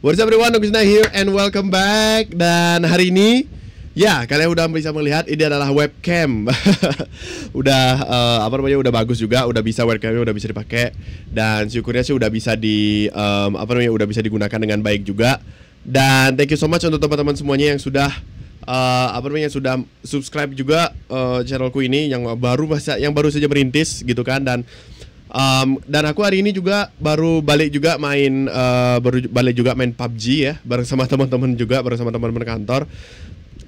What's up everyone, Nugusna here and welcome back Dan hari ini, ya kalian udah bisa melihat ini adalah webcam Udah, uh, apa namanya, udah bagus juga, udah bisa webcamnya udah bisa dipakai Dan syukurnya sih udah bisa di, um, apa namanya, udah bisa digunakan dengan baik juga Dan thank you so much untuk teman-teman semuanya yang sudah Uh, apa namanya sudah subscribe juga uh, channelku ini yang baru masa yang baru saja merintis gitu kan dan Um, dan aku hari ini juga baru balik juga main uh, baru balik juga main PUBG ya bareng sama teman-teman juga bareng sama teman-teman kantor.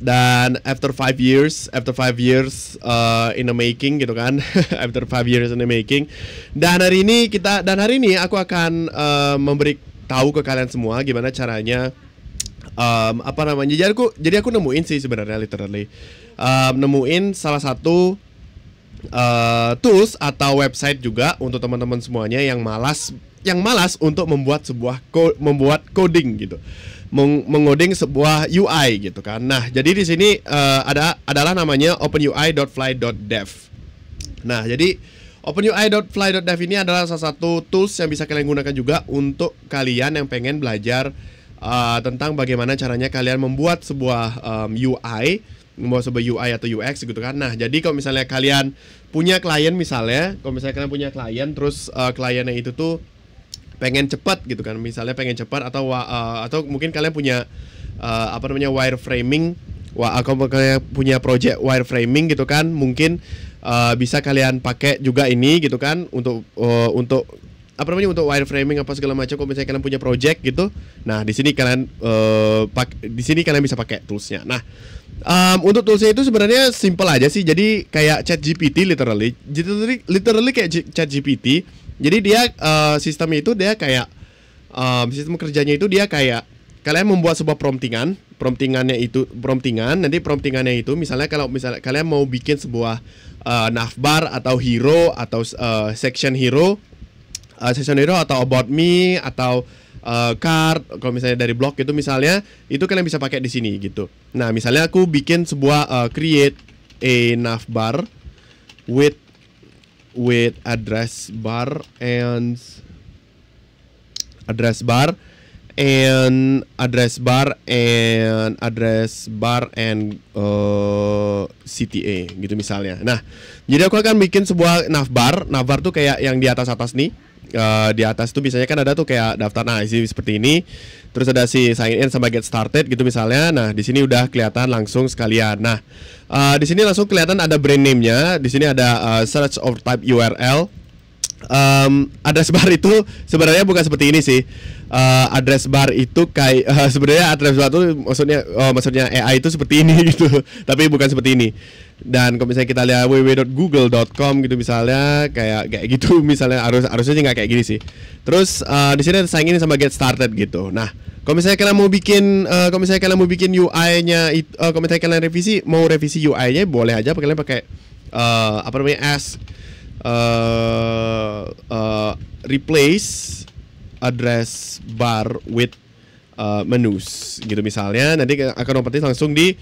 Dan after five years, after five years uh, in the making gitu kan, after five years in the making. Dan hari ini kita dan hari ini aku akan uh, memberi tahu ke kalian semua gimana caranya um, apa namanya. Jadi aku jadi aku nemuin sih sebenarnya literally um, nemuin salah satu uh, tools atau website juga untuk teman-teman semuanya yang malas yang malas untuk membuat sebuah ko membuat coding gitu meng mengoding sebuah UI gitu kan nah jadi di sini uh, ada adalah namanya openui.fly.dev nah jadi openui.fly.dev ini adalah salah satu tools yang bisa kalian gunakan juga untuk kalian yang pengen belajar uh, tentang bagaimana caranya kalian membuat sebuah um, UI membawa sebuah UI atau UX gitu kan. Nah, jadi kalau misalnya kalian punya klien misalnya, kalau misalnya kalian punya klien terus uh, eh, kliennya itu tuh pengen cepat gitu kan. Misalnya pengen cepat atau uh, atau mungkin kalian punya uh, apa namanya wireframing Wah, aku kalian punya project wireframing gitu kan, mungkin uh, bisa kalian pakai juga ini gitu kan untuk uh, untuk apa namanya untuk wireframing apa segala macam kalau misalnya kalian punya project gitu nah di sini kalian uh, pak di sini kalian bisa pakai toolsnya nah um, untuk toolsnya itu sebenarnya simple aja sih jadi kayak chat GPT literally literally, literally kayak chat GPT jadi dia uh, sistemnya itu dia kayak um, sistem kerjanya itu dia kayak kalian membuat sebuah promptingan promptingannya itu promptingan nanti promptingannya itu misalnya kalau misalnya kalian mau bikin sebuah uh, navbar atau hero atau uh, section hero Uh, session hero atau about me atau uh, card kalau misalnya dari blog itu misalnya itu kalian bisa pakai di sini gitu. Nah, misalnya aku bikin sebuah uh, create a navbar with with address bar and address bar and address bar and address bar and uh, CTA gitu misalnya. Nah, jadi aku akan bikin sebuah navbar. Navbar tuh kayak yang di atas atas nih uh, di atas itu biasanya kan ada tuh kayak daftar nah isi seperti ini terus ada si sign in sama get started gitu misalnya nah di sini udah kelihatan langsung sekalian nah uh, di sini langsung kelihatan ada brand name-nya di sini ada uh, search of type URL um, address bar itu sebenarnya bukan seperti ini sih. Uh, address bar itu kayak uh, eh, sebenarnya address bar itu maksudnya oh, maksudnya AI itu seperti ini gitu, tapi bukan seperti ini. Dan kalau misalnya kita lihat www.google.com gitu misalnya kayak kayak gitu misalnya harus harusnya nggak kayak gini sih. Terus uh, di sini ada ingin sama get started gitu. Nah, kalau misalnya kalian mau bikin uh, kalau misalnya kalian mau bikin UI-nya uh, kalau misalnya kalian revisi mau revisi UI-nya boleh aja kalian pakai uh, apa namanya S uh, uh, replace address bar with uh, menus gitu misalnya nanti akan otomatis langsung di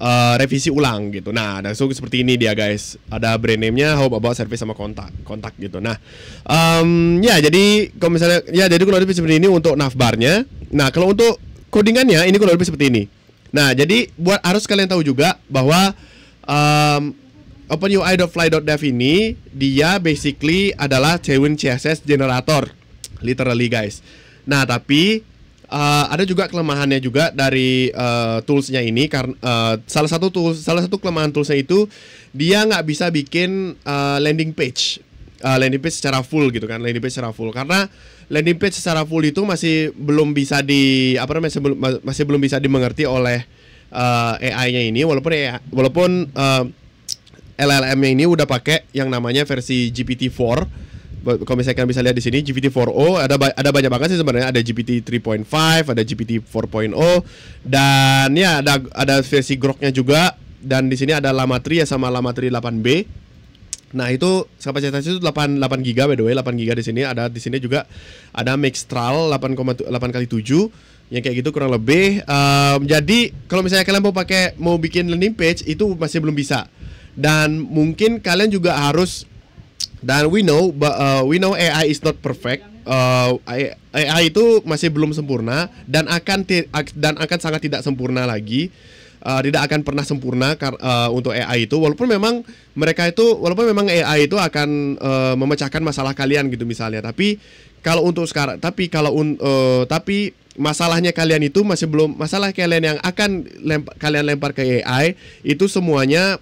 uh, revisi ulang gitu. Nah, langsung seperti ini dia guys. Ada brand name-nya, how about service sama kontak, kontak gitu. Nah, um, ya jadi kalau misalnya ya jadi kalau lebih seperti ini untuk nya Nah, kalau untuk codingannya ini kalau lebih seperti ini. Nah, jadi buat harus kalian tahu juga bahwa um, fly OpenUI.fly.dev ini dia basically adalah Cewin CSS generator, literally guys. Nah tapi uh, ada juga kelemahannya juga dari uh, toolsnya ini karena uh, salah satu tools salah satu kelemahan toolsnya itu dia nggak bisa bikin uh, landing page uh, landing page secara full gitu kan landing page secara full karena landing page secara full itu masih belum bisa di apa namanya masih belum masih belum bisa dimengerti oleh uh, AI-nya ini walaupun AI, walaupun uh, LLM-nya ini udah pakai yang namanya versi GPT-4 kalau kalian bisa lihat di sini GPT-4o ada ba ada banyak banget sih sebenarnya ada GPT 3.5 ada GPT 4.0 dan ya ada ada versi groknya juga dan di sini ada Llama 3 ya sama Llama 3 8B Nah itu kapasitasnya itu 8 8 giga by the way 8 giga di sini ada di sini juga ada Mixtral 8,8 kali 7 yang kayak gitu kurang lebih um, jadi kalau misalnya kalian mau pakai mau bikin landing page itu masih belum bisa dan mungkin kalian juga harus dan we know but, uh, we know AI is not perfect uh, AI, AI itu masih belum sempurna dan akan dan akan sangat tidak sempurna lagi uh, tidak akan pernah sempurna uh, untuk AI itu walaupun memang mereka itu walaupun memang AI itu akan uh, memecahkan masalah kalian gitu misalnya tapi kalau untuk sekarang tapi kalau un, uh, tapi masalahnya kalian itu masih belum masalah kalian yang akan lempa, kalian lempar ke AI itu semuanya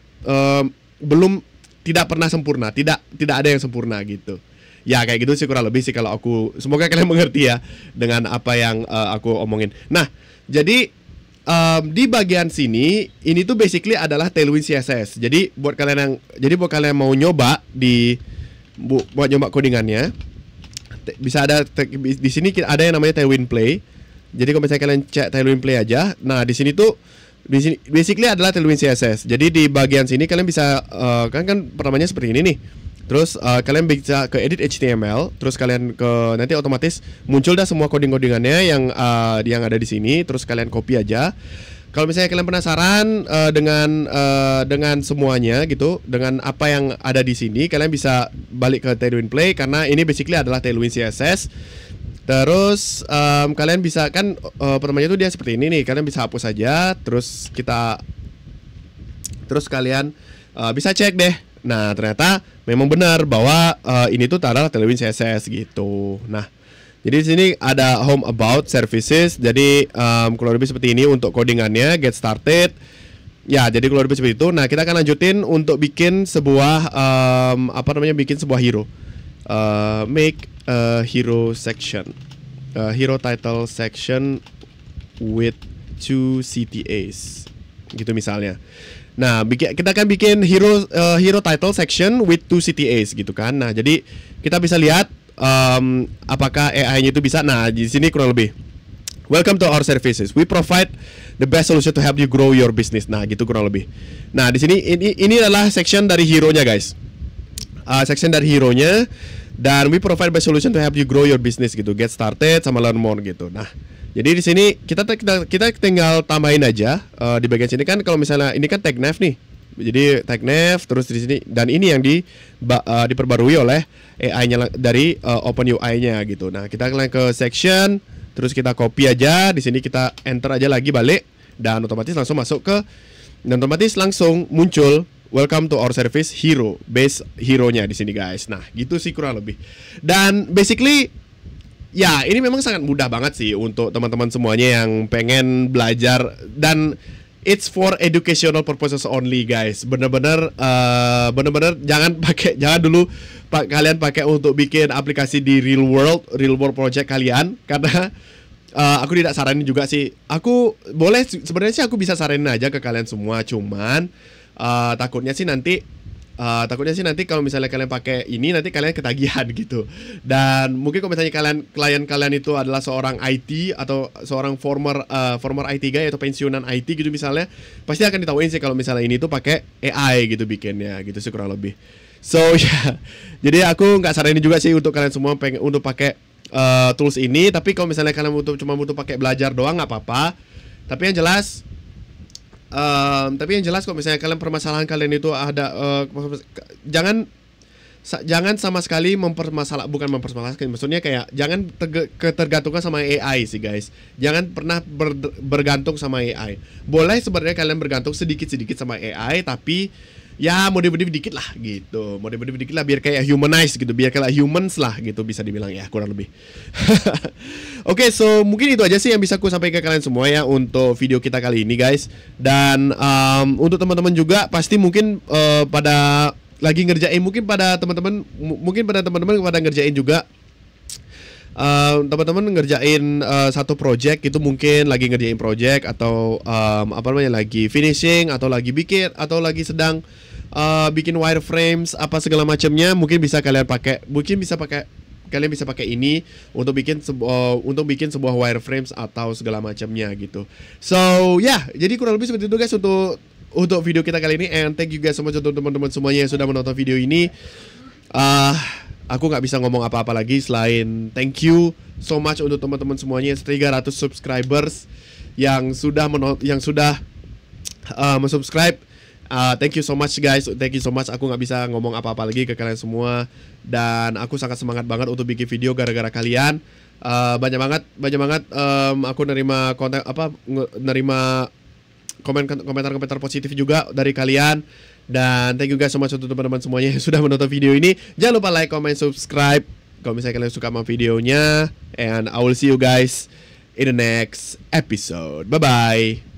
belum tidak pernah sempurna, tidak tidak ada yang sempurna gitu. Ya kayak gitu sih kurang lebih sih kalau aku semoga kalian mengerti ya dengan apa yang uh, aku omongin. Nah, jadi um, di bagian sini ini tuh basically adalah tailwind CSS. Jadi buat kalian yang jadi buat kalian yang mau nyoba di bu, buat nyoba codingannya te, bisa ada te, di sini ada yang namanya tailwind play. Jadi kalau misalnya kalian cek tailwind play aja, nah di sini tuh basically adalah tailwind CSS. Jadi di bagian sini kalian bisa uh, kan kan pertamanya seperti ini nih. Terus uh, kalian bisa ke edit HTML, terus kalian ke nanti otomatis muncul dah semua coding-codingannya yang uh, yang ada di sini, terus kalian copy aja. Kalau misalnya kalian penasaran uh, dengan uh, dengan semuanya gitu, dengan apa yang ada di sini, kalian bisa balik ke Tailwind Play karena ini basically adalah Tailwind CSS Terus um, kalian bisa kan uh, eh, permainya tuh dia seperti ini nih. Kalian bisa hapus aja. Terus kita terus kalian uh, bisa cek deh. Nah ternyata memang benar bahwa uh, ini tuh taruh Telewin CSS gitu. Nah jadi di sini ada home about services. Jadi um, kurang lebih seperti ini untuk codingannya. Get started. Ya, jadi kurang lebih seperti itu. Nah, kita akan lanjutin untuk bikin sebuah um, apa namanya bikin sebuah hero. Uh, make uh, hero section, uh, hero title section with two CTAs, gitu misalnya. Nah, kita akan bikin hero uh, hero title section with two CTAs gitu kan. Nah, jadi kita bisa lihat um, apakah AI-nya itu bisa. Nah, di sini kurang lebih. Welcome to our services. We provide the best solution to help you grow your business. Nah, gitu kurang lebih. Nah, di sini ini ini adalah section dari hero-nya, guys. Uh, section dari hero-nya dan we provide best solution to help you grow your business gitu get started sama learn more gitu nah jadi di sini kita kita kita tinggal tambahin aja uh, di bagian sini kan kalau misalnya ini kan tag nav nih jadi tag TechNav terus di sini dan ini yang di uh, diperbarui oleh AI-nya dari uh, Open UI-nya gitu. Nah, kita ke section terus kita copy aja di sini kita enter aja lagi balik dan otomatis langsung masuk ke dan otomatis langsung muncul welcome to our service hero base hero-nya di sini guys. Nah, gitu sih kurang lebih. Dan basically ya ini memang sangat mudah banget sih untuk teman-teman semuanya yang pengen belajar dan It's for educational purposes only guys. Bener-bener, uh, bener-bener jangan pakai, jangan dulu pak kalian pakai untuk bikin aplikasi di real world, real world project kalian karena uh, aku tidak saranin juga sih. Aku boleh sebenarnya sih aku bisa saranin aja ke kalian semua, cuman Eh, takutnya sih nanti uh, takutnya sih nanti kalau misalnya kalian pakai ini nanti kalian ketagihan gitu dan mungkin kalau misalnya kalian klien kalian itu adalah seorang IT atau seorang former uh, former IT guy atau pensiunan IT gitu misalnya pasti akan ditawain sih kalau misalnya ini tuh pakai AI gitu bikinnya gitu sih kurang lebih so ya yeah. jadi aku nggak saranin juga sih untuk kalian semua pengen untuk pakai uh, tools ini tapi kalau misalnya kalian butuh cuma butuh pakai belajar doang nggak apa-apa tapi yang jelas Um, tapi yang jelas kok misalnya kalian permasalahan kalian itu ada uh, jangan sa jangan sama sekali mempermasalah bukan mempermasalahkan maksudnya kayak jangan ketergantungan sama AI sih guys jangan pernah ber bergantung sama AI boleh sebenarnya kalian bergantung sedikit sedikit sama AI tapi ya mode-mode dikit lah gitu mode-mode dikit lah biar kayak humanized gitu biar kayak humans lah gitu bisa dibilang ya kurang lebih oke okay, so mungkin itu aja sih yang bisa aku sampaikan ke kalian semua ya untuk video kita kali ini guys dan um, untuk teman-teman juga pasti mungkin uh, pada lagi ngerjain mungkin pada teman-teman mungkin pada teman-teman pada ngerjain juga uh, teman-teman ngerjain uh, satu project gitu mungkin lagi ngerjain project atau um, apa namanya lagi finishing atau lagi bikin atau lagi sedang uh, bikin wireframes apa segala macamnya mungkin bisa kalian pakai mungkin bisa pakai kalian bisa pakai ini untuk bikin sebuah untuk bikin sebuah wireframes atau segala macamnya gitu. So ya, yeah, jadi kurang lebih seperti itu guys untuk untuk video kita kali ini and thank you guys so much untuk teman-teman semuanya yang sudah menonton video ini. Uh, aku nggak bisa ngomong apa-apa lagi selain thank you so much untuk teman-teman semuanya 300 subscribers yang sudah yang sudah uh, mensubscribe Uh, thank you so much guys, thank you so much. Aku nggak bisa ngomong apa-apa lagi ke kalian semua dan aku sangat semangat banget untuk bikin video gara-gara kalian. Uh, banyak banget, banyak banget. Um, aku nerima kontak apa, nerima komentar-komentar positif juga dari kalian. Dan thank you guys so much untuk teman-teman semuanya yang sudah menonton video ini. Jangan lupa like, comment, subscribe. Kalau misalnya kalian suka sama videonya. And I will see you guys in the next episode. Bye-bye.